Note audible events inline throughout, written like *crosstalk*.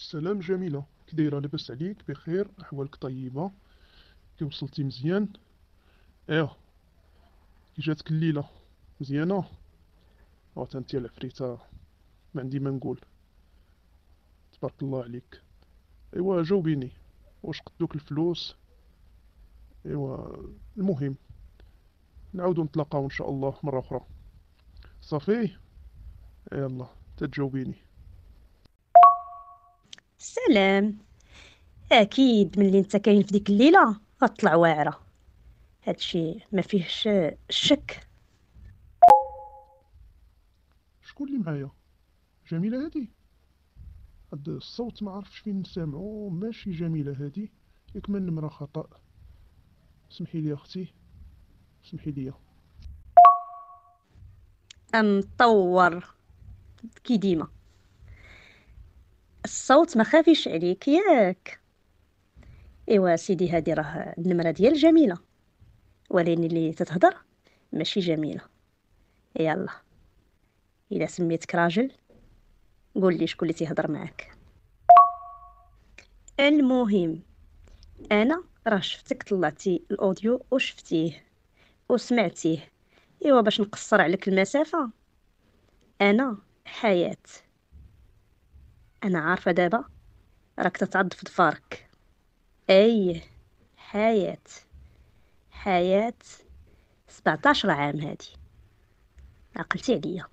السلام جميلة كي دايرة لاباس عليك بخير أحوالك طيبة كي وصلتي مزيان إيوا آه. كي جاتك الليلة مزيانة أو آه، تانتي العفريتة ما عندي ما نقول تبارك الله عليك إيوا جاوبيني واش قدوك الفلوس إيوا المهم نعاودو نتلاقاو إن شاء الله مرة أخرى صافي يلا تجاوبيني سلام اكيد ملي انت كاين في ديك الليله غتطلع واعره هادشي ما فيهش شك شكون اللي معايا جميله هادي هاد الصوت ما عرفتش فين نسامعو ماشي جميله هادي ياك من النمره خطا سمحي لي اختي سمحي لي مطور كي ديما الصوت ما خافيش عليك ياك ايوا سيدي هادي راه النمره ديال جميله ولكن اللي تتهضر ماشي جميله يلا الا سميتك راجل قول لي شكون اللي تيهضر معاك المهم انا راه شفتك طلعتي الاوديو وشفتيه وسمعتيه ايوا باش نقصر عليك المسافه انا حياه انا عارفه دابا راك تتعض في ضفارك اي حياه حياه 17 عام هادي عقلتي عليا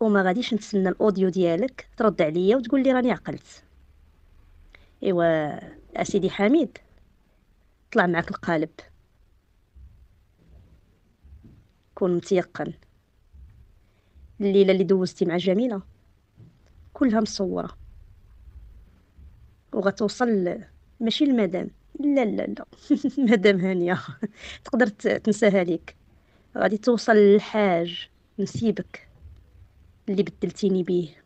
وما غاديش نتسنى الاوديو ديالك ترد عليا وتقول لي راني عقلت ايوا اسيدي حميد طلع معك القالب كون متيقن الليله اللي دوزتي مع جميله كلها مصوره وغتوصل ماشي المدام لا لا لا *laughs* مدام هانيه تقدر تنساها ليك غادي توصل للحاج نسيبك اللي بدلتيني بيه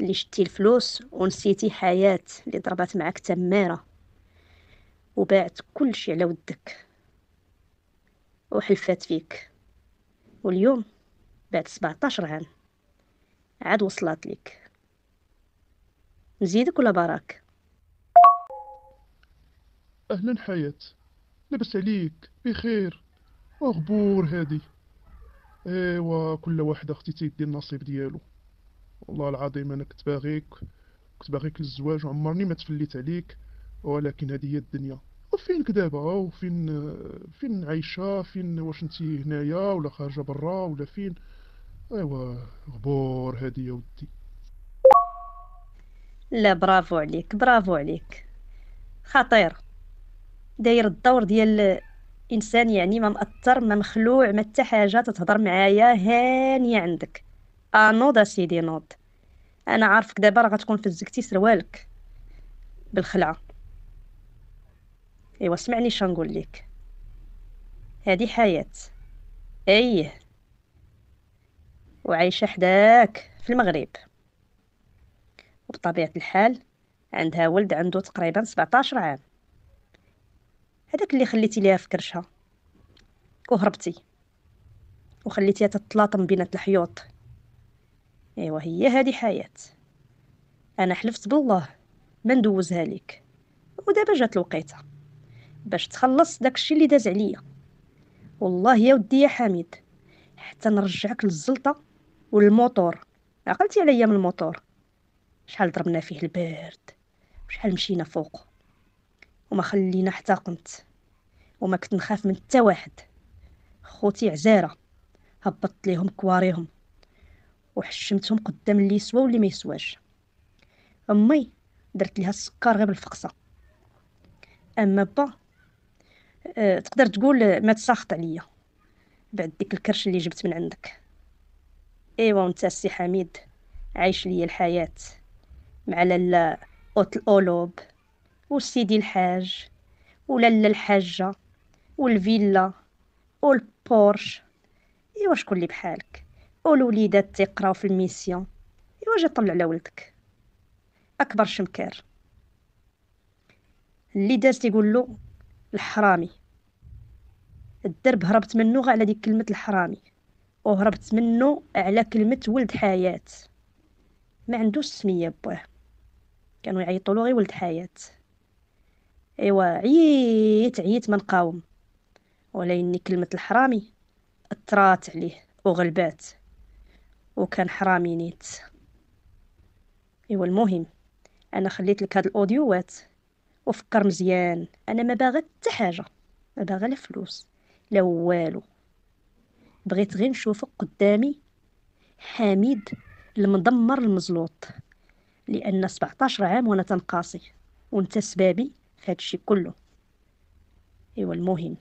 اللي شتي الفلوس ونسيتي حياة اللي ضربات معك تمارة وباعت كل شي على ودك وحلفات فيك واليوم بعد 17 عام عاد وصلت لك نزيدك ولا براك اهلا حياة لاباس عليك بخير اغبور هادي ايوا كل واحد اختي تيدي النصيب ديالو والله العظيم انا كنت باغيك كنت باغيك للزواج وعمرني ما تفليت عليك ولكن هذه هي الدنيا وفينك دابا وفين فين عايشه فين واش انت هنايا ولا خارجه برا ولا فين ايوا غبور هادي يا ودي لا برافو عليك برافو عليك خطير داير الدور ديال انسان يعني ما مأثر ما مخلوع ما حتى حاجه تتهضر معايا هانيه عندك انوض آه، اسيدي نوض انا عارفك دابا راه غتكون في الزكتي سروالك بالخلعه ايوا سمعني شنقول لك هذه حياه ايه وعايشة حداك في المغرب وبطبيعة الحال عندها ولد عنده تقريبا 17 عام هذاك اللي خليتي ليها في كرشها وهربتي وخليتيها تتلاطم بينات الحيوط ايوا هي هذه حياة انا حلفت بالله ما ندوزها ليك ودابا جات الوقيته باش تخلص داكشي اللي داز عليا والله يا ودي يا حميد حتى نرجعك للزلطه والموتور عقلتي على ايام الموتور شحال ضربنا فيه البرد وشحال مشينا فوق وما خلينا حتى قمت وما كنت نخاف من حتى واحد خوتي عزاره هبطت ليهم كواريهم وحشمتهم قدام اللي يسوى واللي ما يسواش امي درت ليها السكر غير بالفقصه اما با أه تقدر تقول ما تسخط عليا بعد ديك الكرش اللي جبت من عندك ايوا نتا السي حميد عايش ليا الحياه مع لالا اوت الاولوب والسيدي الحاج ولالا الحاجه والفيلا والبورش ايوا شكون اللي بحالك والوليدات تيقراو في الميسيون ايوا جا طلع على ولدك اكبر شمكار اللي داز تيقول له الحرامي الدرب هربت منه على ديك كلمه الحرامي وهربت منه على كلمة ولد حياة ما عندوش سمية بواه كانوا يعيطولو غير ولد حياة ايوا عييت عييت ما نقاوم ولكن كلمة الحرامي اترات عليه وغلبات وكان حرامي نيت ايوا المهم انا خليت لك هاد الاوديوات وفكر مزيان انا ما باغا حتى حاجه ما باغا لا فلوس لا والو بغيت غير نشوفك قدامي حميد المدمر المزلوط لان 17 عام وانا تنقاصي وانت سبابي في هادشي كله ايوا المهم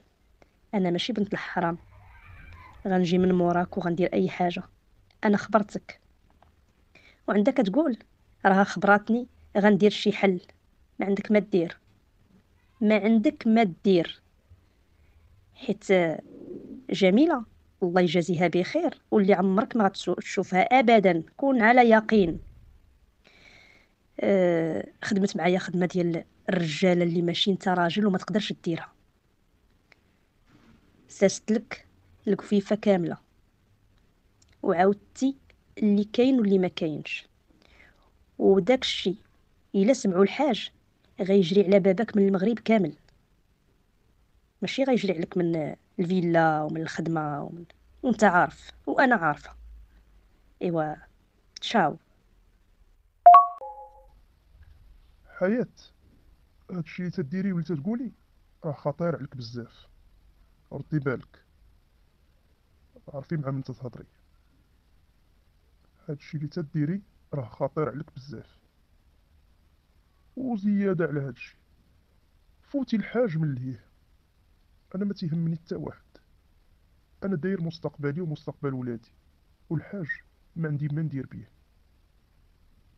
انا ماشي بنت الحرام غنجي من موراك وغندير اي حاجه انا خبرتك وعندك تقول راها خبراتني غندير شي حل ما عندك ما دير ما عندك ما دير حيت آه، جميله الله يجازيها بخير واللي عمرك ما تشوفها ابدا كون على يقين آه، خدمت معايا خدمه ديال الرجاله اللي ماشي انت راجل وما تقدرش ديرها ساست لك الكفيفه كامله وعاودتي اللي كاين واللي ما كاينش وداك الشيء الا سمعوا الحاج غيجري على بابك من المغرب كامل ماشي غيجري عليك من الفيلا ومن الخدمة ومن... وانت عارف وانا عارفة ايوا تشاو حياة هادشي اللي تديري ولي تقولي راه خطير عليك بزاف ردي بالك عرفي مع من تتهضري هادشي اللي تديري راه خطير عليك بزاف وزياده على هادشي فوتي الحاج من لهيه انا ما تيهمني حتى واحد انا داير مستقبلي ومستقبل ولادي والحاج ما عندي ما ندير بيه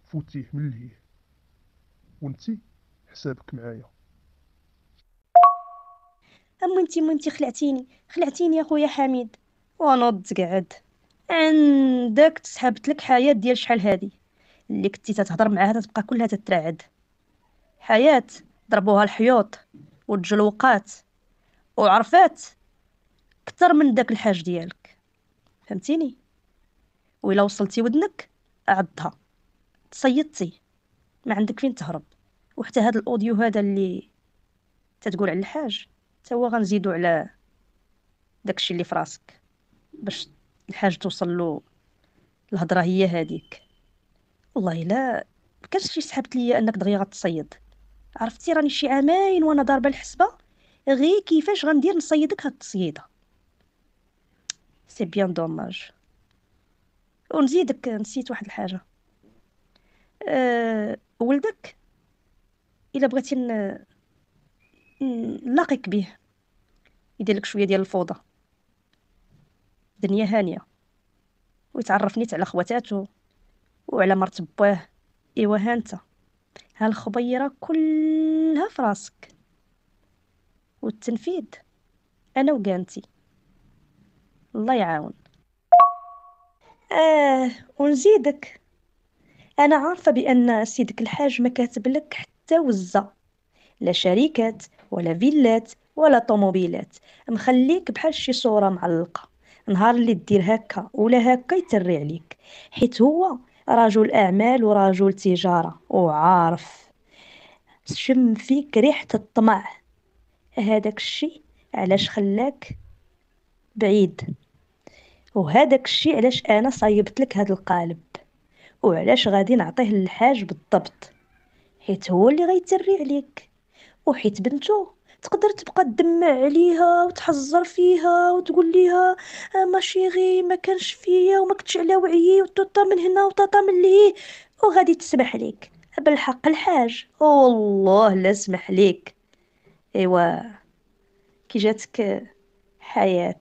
فوتيه من لهيه وانتي حسابك معايا اما انتي ما انتي خلعتيني خلعتيني يا خويا حميد ونوض تقعد عندك تسحبت لك حياه ديال شحال هادي اللي كنتي تتهضر معاها تتبقى كلها تترعد حياه ضربوها الحيوط والجلوقات وعرفات اكثر من داك الحاج ديالك فهمتيني وإلا وصلتي ودنك عضها تصيدتي ما عندك فين تهرب وحتى هذا الاوديو هذا اللي تتقول على الحاج حتى هو غنزيدو على داكشي اللي فراسك باش الحاج توصل له الهضره هي هذيك والله الا كاش شي سحبت ليا انك دغيا غتصيد عرفتي راني شي عامين وانا ضاربه الحسبه غير كيفاش غندير نصيدك هاد التصييده سي بيان دوماج ونزيدك نسيت واحد الحاجه أه ولدك الا بغيتي نلاقيك به يدير لك شويه ديال الفوضى دنيا هانيه ويتعرف نيت على خواتاتو وعلى مرت باه ايوا هانتا هالخبيره كلها فراسك والتنفيذ انا وقانتي الله يعاون اه ونزيدك انا عارفه بان سيدك الحاج ما كاتب لك حتى وزه لا شركات ولا فيلات ولا طوموبيلات مخليك بحال شي صوره معلقه نهار اللي دير هكا ولا هكا يتري عليك حيت هو رجل اعمال ورجل تجاره وعارف شم فيك ريحه الطمع هذاك الشيء علاش خلاك بعيد وهذاك الشيء علاش انا صايبت لك هذا القالب وعلاش غادي نعطيه للحاج بالضبط حيت هو اللي غيتري عليك وحيت بنتو تقدر تبقى تدمع عليها وتحزر فيها وتقول ليها آه ما شيغي ما كانش فيا وما كنتش على وعيي وطوطا من هنا وطوطا من ليه وغادي تسمح ليك بالحق الحاج والله لا سمح ليك ايوا كي جاتك حياه